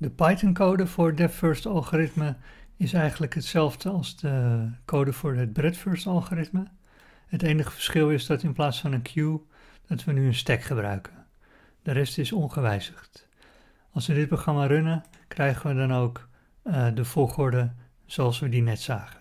De Python-code voor depth-first-algoritme is eigenlijk hetzelfde als de code voor het breadth-first-algoritme. Het enige verschil is dat in plaats van een queue dat we nu een stack gebruiken. De rest is ongewijzigd. Als we dit programma runnen, krijgen we dan ook eh, de volgorde zoals we die net zagen.